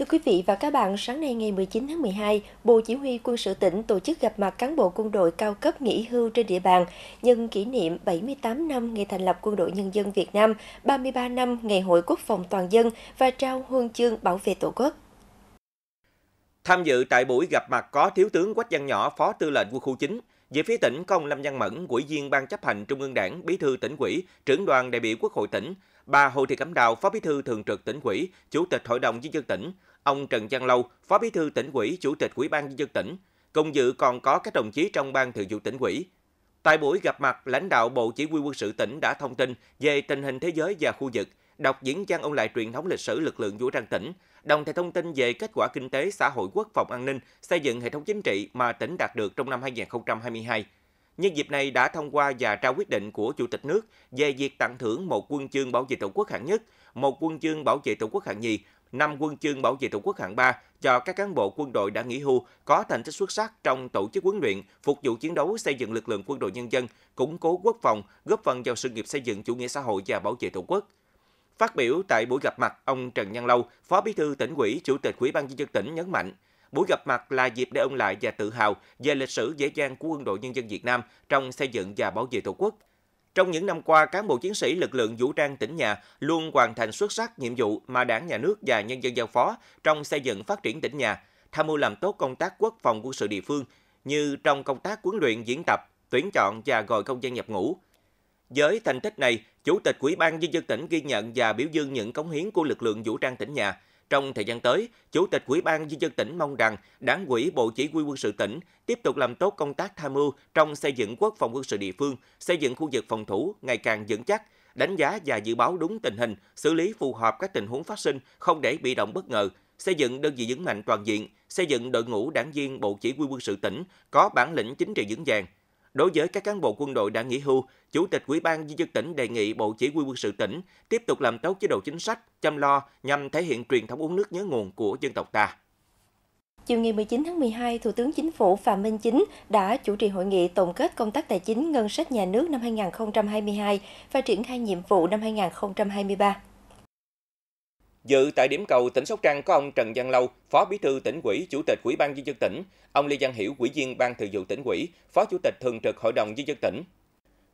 Thưa quý vị và các bạn, sáng nay ngày 19 tháng 12, Bộ Chỉ huy Quân sự tỉnh tổ chức gặp mặt cán bộ quân đội cao cấp nghỉ hưu trên địa bàn nhân kỷ niệm 78 năm ngày thành lập Quân đội Nhân dân Việt Nam, 33 năm ngày Hội Quốc phòng Toàn dân và trao huân chương bảo vệ Tổ quốc. Tham dự tại buổi gặp mặt có Thiếu tướng Quách Văn Nhỏ, Phó Tư lệnh Quân khu 9, về phía tỉnh, công Lâm Văn Mẫn, ủy viên Ban chấp hành Trung ương Đảng, Bí thư tỉnh ủy, trưởng đoàn đại biểu Quốc hội tỉnh, bà Hồ Thị Cẩm Đào, Phó Bí thư Thường trực tỉnh ủy, Chủ tịch Hội đồng nhân dân tỉnh, ông Trần Văn Lâu, Phó Bí thư tỉnh ủy, Chủ tịch Ủy ban nhân dân tỉnh. Cùng dự còn có các đồng chí trong ban thường vụ tỉnh ủy. Tại buổi gặp mặt, lãnh đạo Bộ Chỉ huy quân sự tỉnh đã thông tin về tình hình thế giới và khu vực, đọc diễn văn ôn lại truyền thống lịch sử lực lượng vũ trang tỉnh, đồng thời thông tin về kết quả kinh tế, xã hội, quốc phòng an ninh, xây dựng hệ thống chính trị mà tỉnh đạt được trong năm 2022. Nhân dịp này đã thông qua và trao quyết định của Chủ tịch nước về việc tặng thưởng một quân chương bảo vệ Tổ quốc hạng nhất, một quân chương bảo vệ Tổ quốc hạng nhì, năm quân chương bảo vệ Tổ quốc hạng ba cho các cán bộ quân đội đã nghỉ hưu có thành tích xuất sắc trong tổ chức huấn luyện, phục vụ chiến đấu xây dựng lực lượng quân đội nhân dân, củng cố quốc phòng, góp phần vào sự nghiệp xây dựng chủ nghĩa xã hội và bảo vệ Tổ quốc. Phát biểu tại buổi gặp mặt, ông Trần Nhân Lâu, Phó Bí thư tỉnh ủy, Chủ tịch Ủy ban nhân dân tỉnh nhấn mạnh, buổi gặp mặt là dịp để ông lại và tự hào về lịch sử dễ dàng của quân đội nhân dân Việt Nam trong xây dựng và bảo vệ Tổ quốc. Trong những năm qua, cán bộ chiến sĩ lực lượng vũ trang tỉnh nhà luôn hoàn thành xuất sắc nhiệm vụ mà Đảng, Nhà nước và nhân dân giao phó trong xây dựng phát triển tỉnh nhà, tham mưu làm tốt công tác quốc phòng quân sự địa phương như trong công tác huấn luyện diễn tập, tuyển chọn và gọi công dân nhập ngũ. Với thành tích này, Chủ tịch Ủy ban nhân dân tỉnh ghi nhận và biểu dương những cống hiến của lực lượng vũ trang tỉnh nhà. Trong thời gian tới, Chủ tịch Ủy ban nhân dân tỉnh mong rằng Đảng ủy Bộ Chỉ huy quân sự tỉnh tiếp tục làm tốt công tác tham mưu trong xây dựng quốc phòng quân sự địa phương, xây dựng khu vực phòng thủ ngày càng vững chắc, đánh giá và dự báo đúng tình hình, xử lý phù hợp các tình huống phát sinh, không để bị động bất ngờ, xây dựng đơn vị vững mạnh toàn diện, xây dựng đội ngũ đảng viên Bộ Chỉ huy quân sự tỉnh có bản lĩnh chính trị vững vàng, Đối với các cán bộ quân đội đã nghỉ hưu, Chủ tịch Ủy ban nhân dân tỉnh đề nghị Bộ Chỉ huy quân sự tỉnh tiếp tục làm tốt chế độ chính sách, chăm lo nhằm thể hiện truyền thống uống nước nhớ nguồn của dân tộc ta. Chiều ngày 19 tháng 12, Thủ tướng Chính phủ Phạm Minh Chính đã chủ trì hội nghị tổng kết công tác tài chính ngân sách nhà nước năm 2022 và triển khai nhiệm vụ năm 2023. Dự tại điểm cầu tỉnh Sóc Trăng có ông Trần Văn Lâu, Phó Bí thư tỉnh ủy, Chủ tịch Ủy ban nhân dân tỉnh, ông Lê Văn Hiểu, Ủy viên Ban Thường vụ tỉnh ủy, Phó Chủ tịch Thường trực Hội đồng nhân dân tỉnh.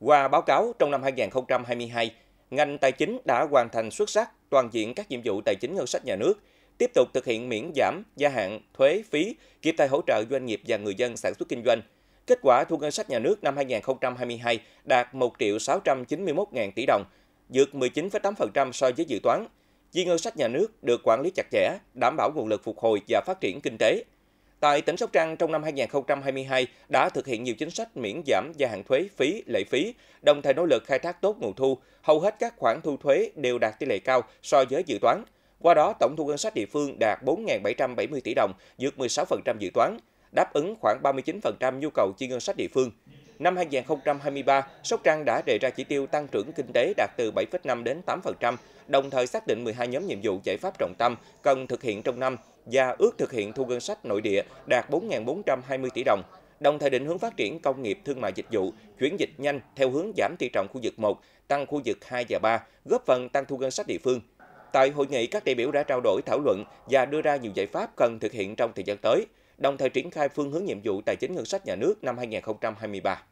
Qua báo cáo trong năm 2022, ngành tài chính đã hoàn thành xuất sắc toàn diện các nhiệm vụ tài chính ngân sách nhà nước, tiếp tục thực hiện miễn giảm, gia hạn thuế phí, kịp thời hỗ trợ doanh nghiệp và người dân sản xuất kinh doanh. Kết quả thu ngân sách nhà nước năm 2022 đạt 1 691.000 tỷ đồng, vượt 19,8% so với dự toán, chi ngân sách nhà nước được quản lý chặt chẽ, đảm bảo nguồn lực phục hồi và phát triển kinh tế. Tại tỉnh Sóc Trăng trong năm 2022 đã thực hiện nhiều chính sách miễn giảm gia hạn thuế phí, lệ phí, đồng thời nỗ lực khai thác tốt nguồn thu, hầu hết các khoản thu thuế đều đạt tỷ lệ cao so với dự toán. Qua đó, tổng thu ngân sách địa phương đạt 4.770 tỷ đồng, vượt 16% dự toán, đáp ứng khoảng 39% nhu cầu chi ngân sách địa phương năm 2023, Sóc Trăng đã đề ra chỉ tiêu tăng trưởng kinh tế đạt từ 7,5 đến 8%, đồng thời xác định 12 nhóm nhiệm vụ giải pháp trọng tâm cần thực hiện trong năm và ước thực hiện thu ngân sách nội địa đạt 4.420 tỷ đồng, đồng thời định hướng phát triển công nghiệp thương mại dịch vụ, chuyển dịch nhanh theo hướng giảm tỷ trọng khu vực 1, tăng khu vực 2 và 3, góp phần tăng thu ngân sách địa phương. Tại hội nghị, các đại biểu đã trao đổi thảo luận và đưa ra nhiều giải pháp cần thực hiện trong thời gian tới đồng thời triển khai phương hướng nhiệm vụ tài chính ngân sách nhà nước năm 2023.